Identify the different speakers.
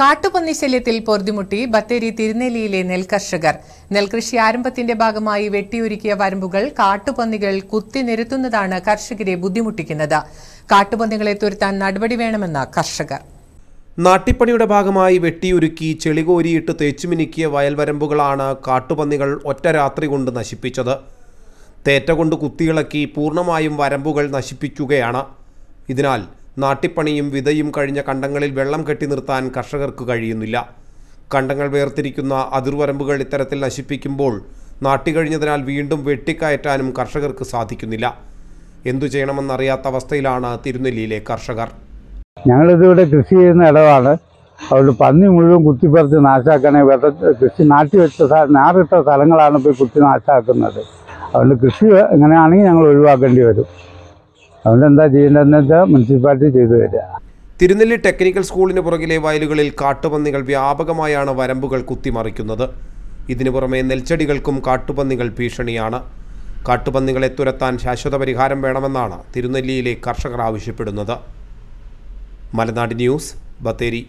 Speaker 1: കാട്ടുപന്നി ശല്യത്തിൽ പൊറുതിമുട്ടി ബത്തേരി തിരുനെല്ലിയിലെ നെൽകർഷകർ നെൽകൃഷി ആരംഭത്തിന്റെ ഭാഗമായി വെട്ടിയൊരുക്കിയ വരമ്പുകൾ കാട്ടുപന്നികൾ കുത്തിനിരത്തുന്നതാണ് കർഷകരെ ബുദ്ധിമുട്ടിക്കുന്നത് കാട്ടുപന്നികളെ തുരുത്താൻ നടപടി വേണമെന്ന് കർഷകർ
Speaker 2: നാട്ടിപ്പണിയുടെ ഭാഗമായി വെട്ടിയുരുക്കി ചെളികോരിയിട്ട് തേച്ചുമിനുക്കിയ വയൽവരമ്പുകളാണ് കാട്ടുപന്നികൾ ഒറ്റ രാത്രി കൊണ്ട് നശിപ്പിച്ചത് തേറ്റ കൊണ്ട് കുത്തിയിളക്കി പൂർണ്ണമായും വരമ്പുകൾ നശിപ്പിക്കുകയാണ് ഇതിനാൽ നാട്ടിപ്പണിയും വിതയും കഴിഞ്ഞ കണ്ടങ്ങളിൽ വെള്ളം കെട്ടി നിർത്താൻ കർഷകർക്ക് കഴിയുന്നില്ല കണ്ടങ്ങൾ വേർതിരിക്കുന്ന അതിർവരമ്പുകൾ ഇത്തരത്തിൽ നശിപ്പിക്കുമ്പോൾ നാട്ടിക്കഴിഞ്ഞതിനാൽ വീണ്ടും വെട്ടിക്കയറ്റാനും കർഷകർക്ക് സാധിക്കുന്നില്ല എന്തു ചെയ്യണമെന്നറിയാത്ത അവസ്ഥയിലാണ് തിരുനെല്ലിയിലെ കർഷകർ
Speaker 3: ഞങ്ങളിതിവിടെ കൃഷി ചെയ്യുന്ന ഇടവാണ് അതുകൊണ്ട് പന്നി മുഴുവൻ കുത്തിപ്പറിച്ച് നാശാക്കണേ വെത കൃഷി നാട്ടി വെച്ച ഞാറിട്ട സ്ഥലങ്ങളാണ് ഇപ്പോൾ കുത്തി നാശാക്കുന്നത് അതുകൊണ്ട് കൃഷി എങ്ങനെയാണെങ്കിൽ ഞങ്ങൾ ഒഴിവാക്കേണ്ടി വരും അതുകൊണ്ട് എന്താ ചെയ്യേണ്ടതെന്ന് വെച്ചാൽ മുനിസിപ്പാലിറ്റി ചെയ്തു തരിക
Speaker 2: തിരുനെല്ലി ടെക്നിക്കൽ സ്കൂളിന് പുറകിലെ വയലുകളിൽ കാട്ടുപന്നികൾ വ്യാപകമായാണ് വരമ്പുകൾ കുത്തിമറിക്കുന്നത് ഇതിനു പുറമെ നെൽച്ചെടികൾക്കും കാട്ടുപന്നികൾ ഭീഷണിയാണ് കാട്ടുപന്നികളെ തുരത്താൻ ശാശ്വത പരിഹാരം വേണമെന്നാണ് തിരുനെല്ലിയിലെ കർഷകർ ആവശ്യപ്പെടുന്നത് മലനാട് ന്യൂസ് ബത്തേരി